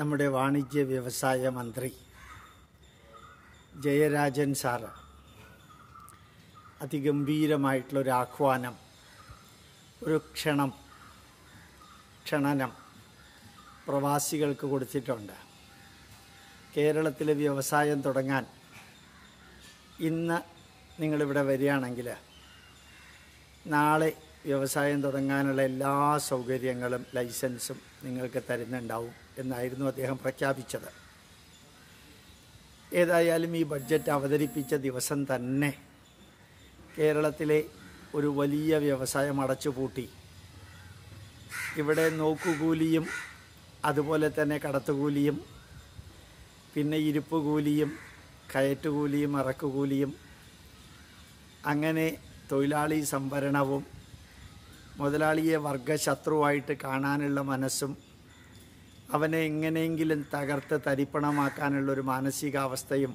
നമ്മുടെ വാണിജ്യ വ്യവസായ മന്ത്രി ജയരാജൻ സാറ് അതിഗംഭീരമായിട്ടുള്ളൊരാഹ്വാനം ഒരു ക്ഷണം ക്ഷണനം പ്രവാസികൾക്ക് കൊടുത്തിട്ടുണ്ട് കേരളത്തിൽ വ്യവസായം തുടങ്ങാൻ ഇന്ന് നിങ്ങളിവിടെ വരികയാണെങ്കിൽ നാളെ വ്യവസായം തുടങ്ങാനുള്ള എല്ലാ സൗകര്യങ്ങളും ലൈസൻസും നിങ്ങൾക്ക് തരുന്നുണ്ടാവും എന്നായിരുന്നു അദ്ദേഹം പ്രഖ്യാപിച്ചത് ഏതായാലും ഈ ബഡ്ജറ്റ് അവതരിപ്പിച്ച ദിവസം തന്നെ കേരളത്തിലെ ഒരു വലിയ വ്യവസായം അടച്ചുപൂട്ടി ഇവിടെ നോക്കുകൂലിയും അതുപോലെ തന്നെ കടത്തുകൂലിയും പിന്നെ ഇരിപ്പ് കൂലിയും കയറ്റുകൂലിയും ഇറക്കുകൂലിയും അങ്ങനെ തൊഴിലാളി സംവരണവും മുതലാളിയെ വർഗശത്രുവായിട്ട് കാണാനുള്ള മനസ്സും അവനെ എങ്ങനെയെങ്കിലും തകർത്ത് തരിപ്പണമാക്കാനുള്ളൊരു മാനസികാവസ്ഥയും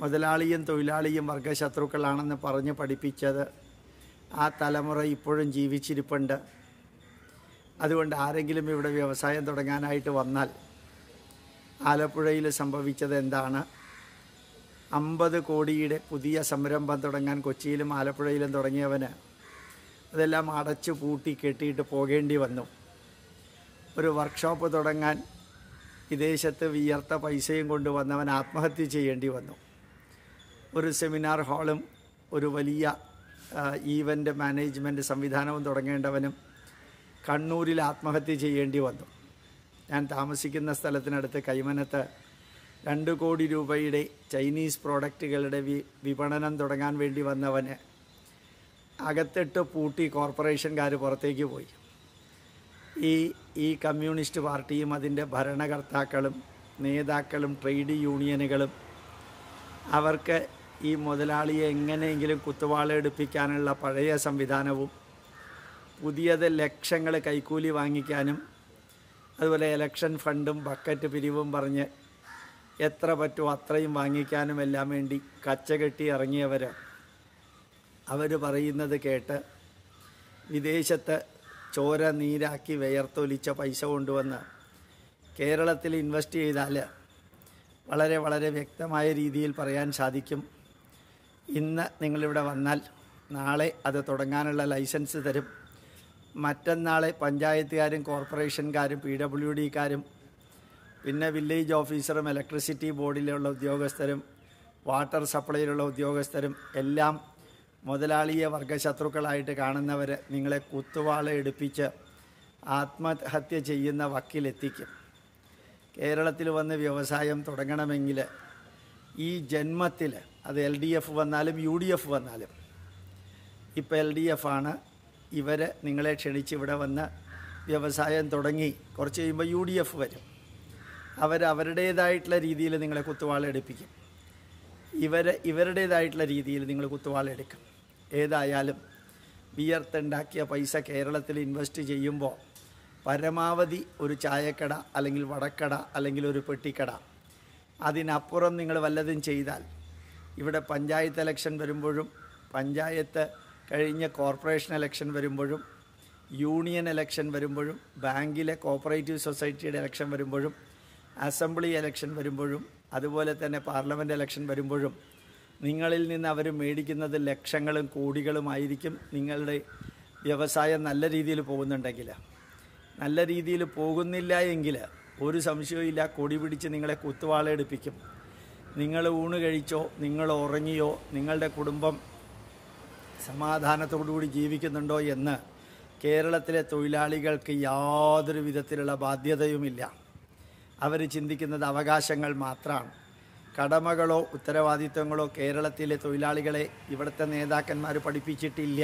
മുതലാളിയും തൊഴിലാളിയും വർഗശത്രുക്കളാണെന്ന് പറഞ്ഞ് പഠിപ്പിച്ചത് ആ തലമുറ ഇപ്പോഴും ജീവിച്ചിരിപ്പുണ്ട് അതുകൊണ്ട് ആരെങ്കിലും ഇവിടെ വ്യവസായം തുടങ്ങാനായിട്ട് വന്നാൽ ആലപ്പുഴയിൽ സംഭവിച്ചത് എന്താണ് അമ്പത് കോടിയുടെ പുതിയ സംരംഭം തുടങ്ങാൻ കൊച്ചിയിലും ആലപ്പുഴയിലും തുടങ്ങിയവന് അതെല്ലാം അടച്ചു പൂട്ടി കെട്ടിയിട്ട് പോകേണ്ടി വന്നു ഒരു വർക്ക്ഷോപ്പ് തുടങ്ങാൻ വിദേശത്ത് വിയർത്ത പൈസയും കൊണ്ടുവന്നവൻ ആത്മഹത്യ ചെയ്യേണ്ടി വന്നു ഒരു സെമിനാർ ഹാളും ഒരു വലിയ ഈവൻ്റ് മാനേജ്മെൻ്റ് സംവിധാനവും തുടങ്ങേണ്ടവനും കണ്ണൂരിൽ ആത്മഹത്യ ചെയ്യേണ്ടി വന്നു ഞാൻ താമസിക്കുന്ന സ്ഥലത്തിനടുത്ത് കൈമനത്ത് രണ്ട് കോടി രൂപയുടെ ചൈനീസ് പ്രോഡക്റ്റുകളുടെ വി വിപണനം തുടങ്ങാൻ വേണ്ടി വന്നവന് അകത്തിട്ട് പൂട്ടി കോർപ്പറേഷൻകാർ പുറത്തേക്ക് പോയി ഈ ഈ കമ്മ്യൂണിസ്റ്റ് പാർട്ടിയും അതിൻ്റെ ഭരണകർത്താക്കളും നേതാക്കളും ട്രേഡ് യൂണിയനുകളും അവർക്ക് ഈ മുതലാളിയെ എങ്ങനെയെങ്കിലും കുത്തുവാളെടുപ്പിക്കാനുള്ള പഴയ സംവിധാനവും പുതിയത് ലക്ഷങ്ങൾ കൈക്കൂലി വാങ്ങിക്കാനും അതുപോലെ ഇലക്ഷൻ ഫണ്ടും ബക്കറ്റ് പിരിവും പറഞ്ഞ് എത്ര പറ്റുമോ അത്രയും വാങ്ങിക്കാനും എല്ലാം വേണ്ടി കച്ചകെട്ടി ഇറങ്ങിയവർ അവർ പറയുന്നത് കേട്ട് വിദേശത്ത് ചോര നീരാക്കി വിയർത്തൊലിച്ച പൈസ കൊണ്ടുവന്ന് കേരളത്തിൽ ഇൻവെസ്റ്റ് ചെയ്താൽ വളരെ വളരെ വ്യക്തമായ രീതിയിൽ പറയാൻ സാധിക്കും ഇന്ന് നിങ്ങളിവിടെ വന്നാൽ നാളെ അത് തുടങ്ങാനുള്ള ലൈസൻസ് തരും മറ്റന്നാളെ പഞ്ചായത്തുകാരും കോർപ്പറേഷൻകാരും പി ഡബ്ല്യു ഡിക്കാരും പിന്നെ വില്ലേജ് ഓഫീസറും ഇലക്ട്രിസിറ്റി ബോർഡിലുള്ള ഉദ്യോഗസ്ഥരും വാട്ടർ സപ്ലൈയിലുള്ള ഉദ്യോഗസ്ഥരും എല്ലാം മുതലാളിയെ വർഗശത്രുക്കളായിട്ട് കാണുന്നവർ നിങ്ങളെ കുത്തുവാള എടുപ്പിച്ച് ആത്മഹത്യ ചെയ്യുന്ന വക്കിലെത്തിക്കും കേരളത്തിൽ വന്ന് വ്യവസായം തുടങ്ങണമെങ്കിൽ ഈ ജന്മത്തിൽ അത് എൽ ഡി എഫ് വന്നാലും യു ഡി എഫ് വന്നാലും ഇപ്പോൾ എൽ ഡി എഫ് ആണ് ഇവർ നിങ്ങളെ ക്ഷണിച്ച് ഇവിടെ വന്ന് വ്യവസായം തുടങ്ങി കുറച്ച് കഴിയുമ്പോൾ യു ഡി എഫ് വരും അവർ അവരുടേതായിട്ടുള്ള രീതിയിൽ നിങ്ങളെ കുത്തുവാളെടുപ്പിക്കും ഇവർ ഇവരുടേതായിട്ടുള്ള രീതിയിൽ നിങ്ങൾ കുത്തുവാളെടുക്കും ഏതായാലും വിയർത്തുണ്ടാക്കിയ പൈസ കേരളത്തിൽ ഇൻവെസ്റ്റ് ചെയ്യുമ്പോൾ പരമാവധി ഒരു ചായക്കട അല്ലെങ്കിൽ വടക്കട അല്ലെങ്കിൽ ഒരു പെട്ടിക്കട അതിനപ്പുറം നിങ്ങൾ വല്ലതും ചെയ്താൽ ഇവിടെ പഞ്ചായത്ത് ഇലക്ഷൻ വരുമ്പോഴും പഞ്ചായത്ത് കഴിഞ്ഞ കോർപ്പറേഷൻ ഇലക്ഷൻ വരുമ്പോഴും യൂണിയൻ ഇലക്ഷൻ വരുമ്പോഴും ബാങ്കിലെ കോപ്പറേറ്റീവ് സൊസൈറ്റിയുടെ ഇലക്ഷൻ വരുമ്പോഴും അസംബ്ലി ഇലക്ഷൻ വരുമ്പോഴും അതുപോലെ തന്നെ പാർലമെൻറ്റ് ഇലക്ഷൻ വരുമ്പോഴും നിങ്ങളിൽ നിന്ന് അവർ മേടിക്കുന്നത് ലക്ഷങ്ങളും കോടികളുമായിരിക്കും നിങ്ങളുടെ വ്യവസായം നല്ല രീതിയിൽ പോകുന്നുണ്ടെങ്കിൽ നല്ല രീതിയിൽ പോകുന്നില്ല എങ്കിൽ ഒരു സംശയവുമില്ല കൊടി പിടിച്ച് നിങ്ങളെ കുത്തുവാളെടുപ്പിക്കും നിങ്ങൾ ഊണ് കഴിച്ചോ നിങ്ങൾ ഉറങ്ങിയോ നിങ്ങളുടെ കുടുംബം സമാധാനത്തോടുകൂടി ജീവിക്കുന്നുണ്ടോ എന്ന് കേരളത്തിലെ തൊഴിലാളികൾക്ക് യാതൊരു വിധത്തിലുള്ള ബാധ്യതയുമില്ല അവർ ചിന്തിക്കുന്നത് അവകാശങ്ങൾ മാത്രമാണ് കടമകളോ ഉത്തരവാദിത്തങ്ങളോ കേരളത്തിലെ തൊഴിലാളികളെ ഇവിടുത്തെ നേതാക്കന്മാർ പഠിപ്പിച്ചിട്ടില്ല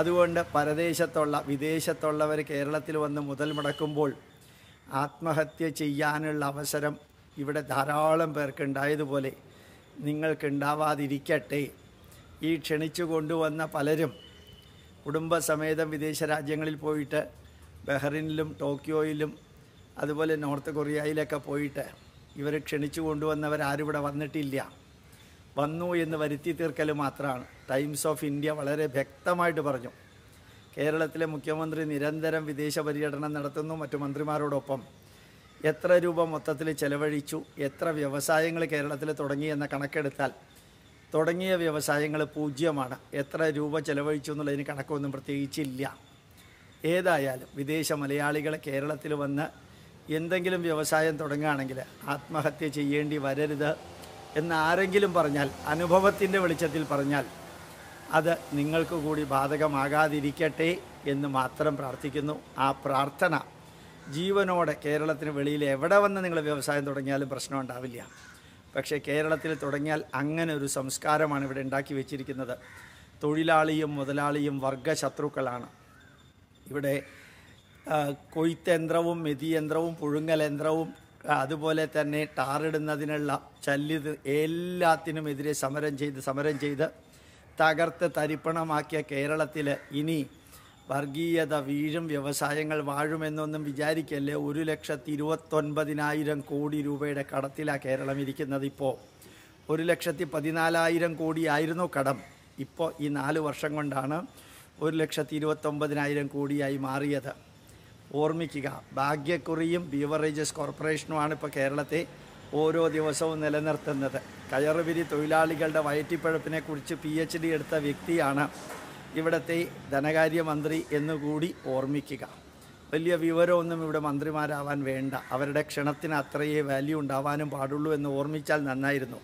അതുകൊണ്ട് പരദേശത്തുള്ള വിദേശത്തുള്ളവർ കേരളത്തിൽ വന്ന് മുതൽ മുടക്കുമ്പോൾ ആത്മഹത്യ ചെയ്യാനുള്ള അവസരം ഇവിടെ ധാരാളം പേർക്കുണ്ടായതുപോലെ നിങ്ങൾക്കുണ്ടാവാതിരിക്കട്ടെ ഈ ക്ഷണിച്ചു കൊണ്ടുവന്ന പലരും കുടുംബസമേതം വിദേശ രാജ്യങ്ങളിൽ പോയിട്ട് ബഹ്റിനിലും ടോക്കിയോയിലും അതുപോലെ നോർത്ത് കൊറിയയിലൊക്കെ പോയിട്ട് ഇവരെ ക്ഷണിച്ചു കൊണ്ടുവന്നവർ ഇവിടെ വന്നിട്ടില്ല വന്നു എന്ന് വരുത്തി തീർക്കൽ മാത്രമാണ് ടൈംസ് ഓഫ് ഇന്ത്യ വളരെ വ്യക്തമായിട്ട് പറഞ്ഞു കേരളത്തിലെ മുഖ്യമന്ത്രി നിരന്തരം വിദേശ പര്യടനം നടത്തുന്നു മറ്റു മന്ത്രിമാരോടൊപ്പം എത്ര രൂപ മൊത്തത്തിൽ ചെലവഴിച്ചു എത്ര വ്യവസായങ്ങൾ കേരളത്തിൽ തുടങ്ങി എന്ന കണക്കെടുത്താൽ തുടങ്ങിയ വ്യവസായങ്ങൾ പൂജ്യമാണ് എത്ര രൂപ ചെലവഴിച്ചു എന്നുള്ളതിന് കണക്കൊന്നും പ്രത്യേകിച്ചില്ല ഏതായാലും വിദേശ മലയാളികൾ കേരളത്തിൽ വന്ന് എന്തെങ്കിലും വ്യവസായം തുടങ്ങുകയാണെങ്കിൽ ആത്മഹത്യ ചെയ്യേണ്ടി വരരുത് എന്ന് ആരെങ്കിലും പറഞ്ഞാൽ അനുഭവത്തിൻ്റെ വെളിച്ചത്തിൽ പറഞ്ഞാൽ അത് നിങ്ങൾക്ക് കൂടി ബാധകമാകാതിരിക്കട്ടെ എന്ന് മാത്രം പ്രാർത്ഥിക്കുന്നു ആ പ്രാർത്ഥന ജീവനോടെ കേരളത്തിന് വെളിയിൽ എവിടെ വന്ന് നിങ്ങൾ വ്യവസായം തുടങ്ങിയാലും പ്രശ്നം ഉണ്ടാവില്ല പക്ഷേ കേരളത്തിൽ തുടങ്ങിയാൽ അങ്ങനെ ഒരു സംസ്കാരമാണ് ഇവിടെ ഉണ്ടാക്കി വെച്ചിരിക്കുന്നത് തൊഴിലാളിയും മുതലാളിയും വർഗശത്രുക്കളാണ് ഇവിടെ കൊയ്ത്തന്ത്രവും മെതിയന്ത്രവും പുഴുങ്ങലന്ത്രവും അതുപോലെ തന്നെ ടാറിടുന്നതിനുള്ള ചല്ലിത് എല്ലാത്തിനുമെതിരെ സമരം ചെയ്ത് സമരം ചെയ്ത് തകർത്ത് തരിപ്പണമാക്കിയ കേരളത്തിൽ ഇനി വർഗീയത വീഴും വ്യവസായങ്ങൾ വാഴുമെന്നൊന്നും വിചാരിക്കല്ലേ ഒരു ലക്ഷത്തി ഇരുപത്തൊൻപതിനായിരം കോടി രൂപയുടെ കടത്തിലാണ് കേരളം ഇരിക്കുന്നത് ഇപ്പോൾ ഒരു ലക്ഷത്തി പതിനാലായിരം കോടിയായിരുന്നു കടം ഇപ്പോൾ ഈ നാല് വർഷം കൊണ്ടാണ് ഒരു ലക്ഷത്തി ഇരുപത്തൊമ്പതിനായിരം കോടിയായി മാറിയത് ഓർമ്മിക്കുക ഭാഗ്യക്കുറിയും ബീവറേജസ് കോർപ്പറേഷനുമാണ് ഇപ്പോൾ കേരളത്തെ ഓരോ ദിവസവും നിലനിർത്തുന്നത് കയറുപിരി തൊഴിലാളികളുടെ വയറ്റിപ്പഴപ്പിനെക്കുറിച്ച് പി എച്ച് ഡി എടുത്ത വ്യക്തിയാണ് ഇവിടുത്തെ ധനകാര്യമന്ത്രി എന്നുകൂടി ഓർമ്മിക്കുക വലിയ വിവരമൊന്നും ഇവിടെ മന്ത്രിമാരാവാൻ വേണ്ട അവരുടെ ക്ഷണത്തിന് അത്രയേ വാല്യൂ ഉണ്ടാവാനും പാടുള്ളൂ എന്ന് ഓർമ്മിച്ചാൽ നന്നായിരുന്നു